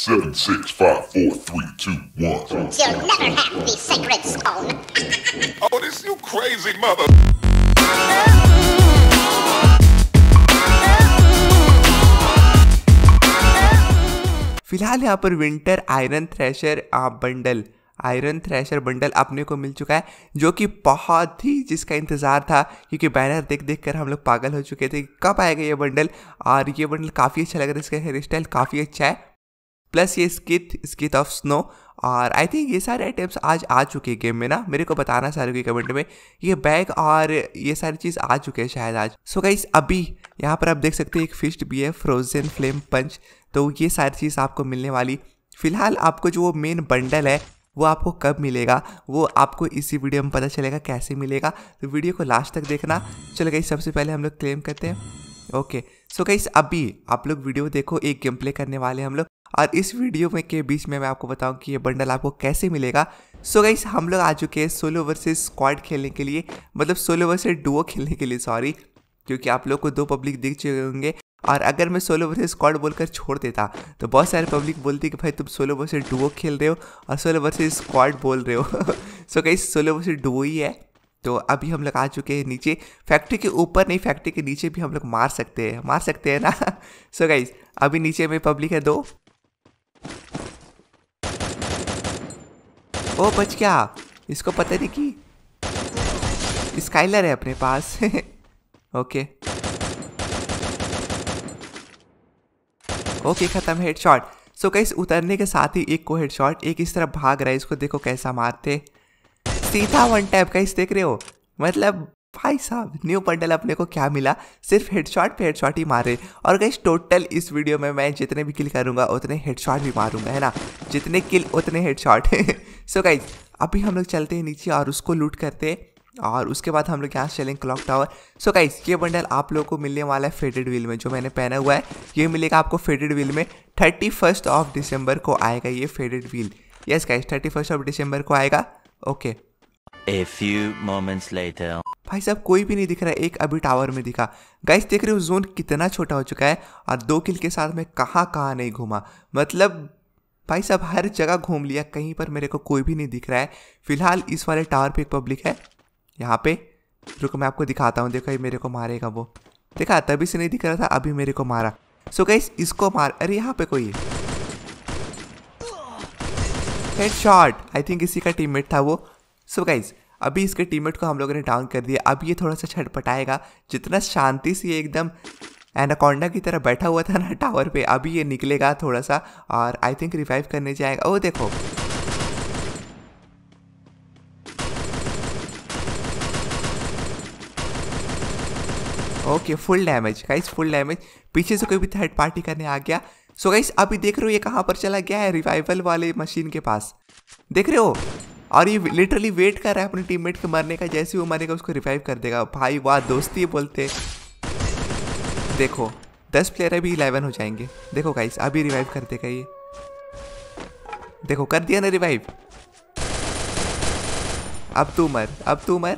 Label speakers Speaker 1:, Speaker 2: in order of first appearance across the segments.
Speaker 1: Seven, six, five, four, three, two, one. You'll never have the sacred stone. oh, this you crazy mother. फिलहाल यहाँ पर winter iron thresher bundle iron thresher bundle अपने को मिल चुका है जो कि बहुत ही जिसका इंतज़ार था क्योंकि बैनर देख देख कर हम लोग पागल हो चुके थे कब आएगा ये बंडल और ये बंडल काफ़ी अच्छा लग रहा है इसका हेयर स्टाइल काफ़ी अच्छा है प्लस ये स्किथ स्किथ ऑफ स्नो और आई थिंक ये सारे आइटम्स आज आ चुके हैं गेम में ना मेरे को बताना सारे के कमेंट में ये बैग और ये सारी चीज़ आ चुके हैं शायद आज सो so गाइस अभी यहाँ पर आप देख सकते हैं एक फिस्ट भी है फ्रोजन फ्लेम पंच तो ये सारी चीज़ आपको मिलने वाली फिलहाल आपको जो वो मेन बंडल है वो आपको कब मिलेगा वो आपको इसी वीडियो में पता चलेगा कैसे मिलेगा तो वीडियो को लास्ट तक देखना चलो गई सबसे पहले हम लोग क्लेम करते हैं ओके okay. सो गाइस अभी आप लोग वीडियो देखो एक गेम प्ले करने वाले हम लोग और इस वीडियो में के बीच में मैं आपको बताऊं कि ये बंडल आपको कैसे मिलेगा सो so गाइस हम लोग आ चुके हैं सोलो वर्सेस स्क्वाड खेलने के लिए मतलब सोलो वर्सेस डुओ खेलने के लिए सॉरी क्योंकि आप लोग को दो पब्लिक दिख चुके होंगे और अगर मैं सोलो वर्सेस स्क्वाड बोलकर छोड़ देता तो बहुत सारे पब्लिक बोलती कि भाई तुम सोलो वर्सेज डुओ खेल रहे हो और सोलो वर्सेज स्क्वाड बोल रहे हो सो गई सोलो वर्सेज डुओ ही है तो अभी हम लोग आ चुके हैं नीचे फैक्ट्री के ऊपर नहीं फैक्ट्री के नीचे भी हम लोग मार सकते हैं मार सकते हैं ना सो so गाइज अभी नीचे में पब्लिक है दो ओ बच क्या इसको पता नहीं कि स्काइलर है अपने पास ओके ओके ख़त्म हेड सो so, उतरने के साथ ही एक को हेडशॉट एक इस तरफ भाग रहा है इसको देखो कैसा मारते सीधा वन टैप का इस देख रहे हो मतलब भाई साहब न्यू पंडल अपने को क्या मिला सिर्फ हेडशॉट पे हेडशॉट ही मारे और गई टोटल इस वीडियो में मैं जितने भी किल करूंगा उतने हेडशॉट भी मारूंगा है ना जितने किल उतने हेडशॉट सो गाइज अभी हम लोग चलते हैं नीचे और उसको लूट करते हैं और उसके बाद हम लोग यहाँ चलेंगे क्लॉक टावर सो गाइज ये बंडल आप लोगों को मिलने वाला है फेडेड व्हील में जो मैंने पहना हुआ है ये मिलेगा आपको फेडेड व्हील में थर्टी फर्स्ट ऑफ दिसंबर को आएगा ये faded wheel yes guys thirty first of दिसंबर को आएगा okay okay. A few moments later. भाई साहब कोई भी नहीं दिख रहा है एक अभी टावर में दिखा गाइस देख रहे हो जोन कितना छोटा हो चुका है और दो किल के साथ मैं कहाँ कहाँ नहीं घूमा मतलब भाई साहब हर जगह घूम लिया कहीं पर मेरे को कोई भी नहीं दिख रहा है फिलहाल इस वाले टावर पे एक पब्लिक है यहाँ पे रुको मैं आपको दिखाता हूँ देखो ये मेरे को मारेगा वो देखा तभी से नहीं दिख रहा था अभी मेरे को मारा सो so गाइस इसको मार अरे यहाँ पे कोई हेड शॉट आई थिंक इसी का टीममेट था वो सो गाइज़ अभी इसके टीममेट को हम लोगों ने डाउन कर दिया अब ये थोड़ा सा छटपटाएगा जितना शांति से एकदम एनाकोंडा की तरह बैठा हुआ था ना टावर पे अभी ये निकलेगा थोड़ा सा और आई थिंक रिवाइव करने जाएगा ओ देखो okay full damage guys full damage पीछे से कोई भी थर्ड पार्टी करने आ गया सो so गाइस अभी देख रहे हो ये कहाँ पर चला गया है रिवाइवल वाले मशीन के पास देख रहे हो और ये लिटरली वेट कर रहा है अपने टीममेट के मरने का जैसे वो मरेगा उसको रिवाइव कर देगा भाई वाह दोस्ती बोलते देखो दस प्लेयर अभी इलेवन हो जाएंगे देखो गाइस अभी रिवाइव कर देगा ये देखो कर दिया ना रिवाइव अब तू मर अब तू मर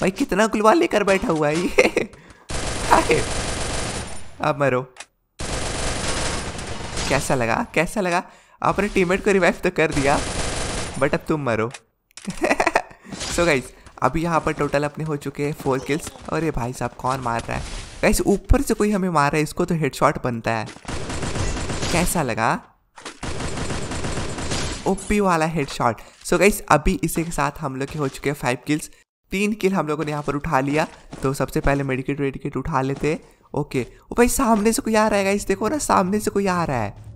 Speaker 1: भाई कितना गुलवा लेकर बैठा हुआ है ये अब मरो कैसा लगा कैसा लगा आपने टीममेट को रिवाइव तो कर दिया बट अब तुम मरो सो गाइज अभी यहाँ पर टोटल अपने हो चुके हैं फोर किल्स और ये भाई साहब कौन मार रहा है गाइस ऊपर से कोई हमें मार रहा है इसको तो हेडशॉट बनता है कैसा लगा ओपी वाला हेडशॉट सो गाइस अभी इसी के साथ हम लोग के हो चुके हैं फाइव किल्स तीन किल हम लोगों ने यहाँ पर उठा लिया तो सबसे पहले मेडिकेट वेडिकेट उठा लेते ओके ओ भाई सामने से कोई आ रहा है गाइस देखो ना सामने से कोई आ रहा है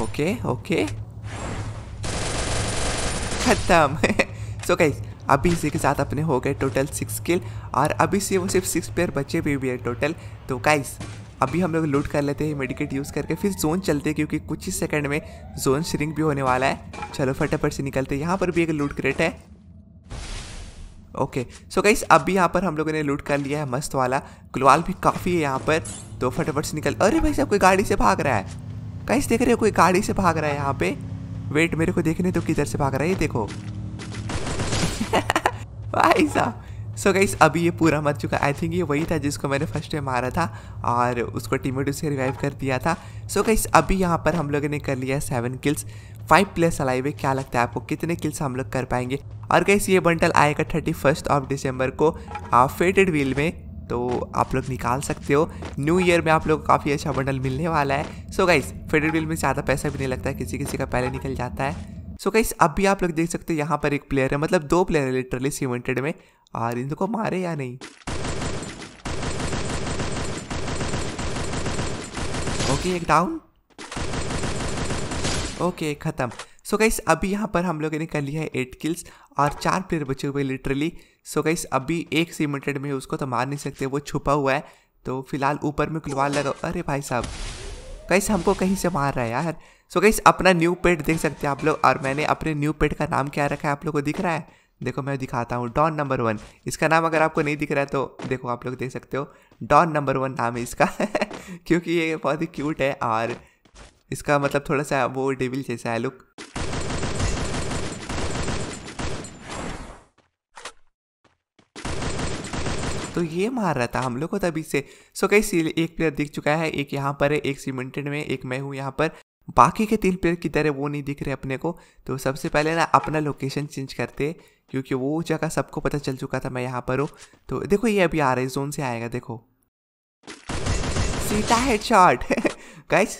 Speaker 1: ओके ओके ख़त्म सो गई अभी इसी के साथ अपने हो गए टोटल सिक्स किल और अभी से वो सिर्फ सिक्स प्लेयर बचे भी, हुए है टोटल तो गाइस अभी हम लोग लूट कर लेते हैं मेडिकेट यूज़ करके फिर जोन चलते हैं क्योंकि कुछ ही सेकंड में जोन श्रिंक भी होने वाला है चलो फटाफट से निकलते हैं यहाँ पर भी एक लूट क्रेट है ओके सो गाइस अभी यहाँ पर हम लोगों ने लूट कर लिया है मस्त वाला गुलवाल भी काफ़ी है यहाँ पर तो फटाफट से निकल अरे भाई साहब कोई गाड़ी से भाग रहा है कहीं देख रहे हो कोई गाड़ी से भाग रहा है यहाँ पे वेट मेरे को देखने तो किधर से भाग रहा है ये देखो भाई साहब सो गई अभी ये पूरा मर चुका आई थिंक ये वही था जिसको मैंने फर्स्ट टाइम मारा था और उसको टीमेट उसे रिवाइव कर दिया था सो so गई अभी यहाँ पर हम लोगों ने कर लिया है seven kills five plus alive है क्या लगता है आपको कितने किल्स हम लोग कर पाएंगे और गई ये बंटल आएगा थर्टी फर्स्ट ऑफ दिसंबर को फेटेड व्हील में तो आप लोग निकाल सकते हो न्यू ईयर में आप लोग को काफ़ी अच्छा बंडल मिलने वाला है सो गाइस फेडरल बिल में ज़्यादा पैसा भी नहीं लगता है किसी किसी का पहले निकल जाता है सो गाइस अब भी आप लोग देख सकते हो यहाँ पर एक प्लेयर है मतलब दो प्लेयर है लिटरली सीमेंटेड में और इनको मारे या नहीं ओके एक डाउन ओके ख़त्म सो गाइस अभी यहाँ पर हम लोगों ने कर लिया है एट किल्स और चार प्लेयर बचे हुए लिटरली सो गाइस अभी एक सीमेंटेड में उसको तो मार नहीं सकते वो छुपा हुआ है तो फिलहाल ऊपर में गुलवाल लगाओ अरे भाई साहब गाइस हमको कहीं से मार रहा है यार सो गाइस अपना न्यू पेट देख सकते हैं आप लोग और मैंने अपने न्यू पेट का नाम क्या रखा है आप लोग को दिख रहा है देखो मैं दिखाता हूँ डॉन नंबर वन इसका नाम अगर आपको नहीं दिख रहा है तो देखो आप लोग देख सकते हो डॉन नंबर वन नाम है इसका क्योंकि ये बहुत ही क्यूट है और इसका मतलब थोड़ा सा वो डेविल जैसा है लुक तो ये मार रहा था हम लोग को तभी से सो कई एक प्लेयर दिख चुका है एक यहाँ पर है एक सीमेंटेड में एक मैं हूँ यहाँ पर बाकी के तीन प्लेयर किधर है वो नहीं दिख रहे अपने को तो सबसे पहले ना अपना लोकेशन चेंज करते क्योंकि वो जगह सबको पता चल चुका था मैं यहाँ पर हूँ तो देखो ये अभी आ रहा है जोन से आएगा देखो है हेडशॉट गाइस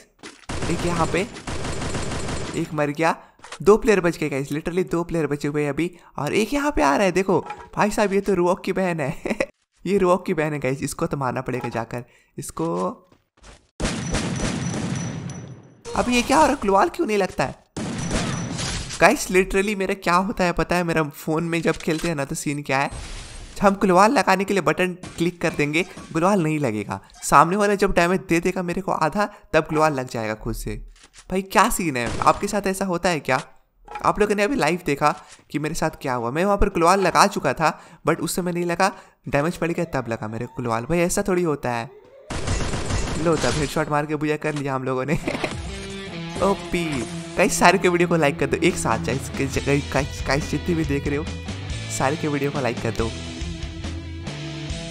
Speaker 1: एक यहाँ पे एक मर गया दो प्लेयर बच गए गाइस लिटरली दो प्लेयर बचे हुए अभी और एक यहाँ पे आ रहा है देखो भाई साहब ये तो रुआक की बहन है ये रॉक की बहन है गाइज इसको तो मारना पड़ेगा जाकर इसको अब ये क्या हो रहा है क्लोवाल क्यों नहीं लगता है गाइस लिटरली मेरा क्या होता है पता है मेरा फ़ोन में जब खेलते हैं ना तो सीन क्या है हम क्लोवाल लगाने के लिए बटन क्लिक कर देंगे ग्लोवाल नहीं लगेगा सामने वाला जब डैमेज दे देगा मेरे को आधा तब ग्लोवाल लग जाएगा खुद से भाई क्या सीन है आपके साथ ऐसा होता है क्या आप लोगों ने अभी लाइव देखा कि मेरे साथ क्या हुआ मैं वहाँ पर कुलवाल लगा चुका था बट उस समय नहीं लगा डैमेज पड़ गया तब लगा मेरे कुलवाल भाई ऐसा थोड़ी होता है लो तब हेड शॉट मार के बुझा कर लिया हम लोगों ने ओपी कई सारे के वीडियो को लाइक कर दो एक साथ चाहे जितने भी देख रहे हो सारे के वीडियो को लाइक कर दो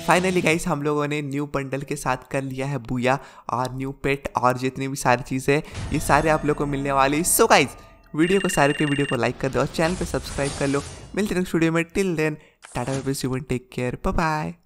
Speaker 1: फाइनली गाइस हम लोगों ने न्यू बंडल के साथ कर लिया है बुया और न्यू पेट और जितनी भी सारी चीज़ें ये सारे आप लोगों को मिलने वाली सो so गाइस वीडियो को सारे के वीडियो को लाइक कर दो और चैनल पर सब्सक्राइब कर लो मिलते नेक्स्ट वीडियो में till then tata baby take care bye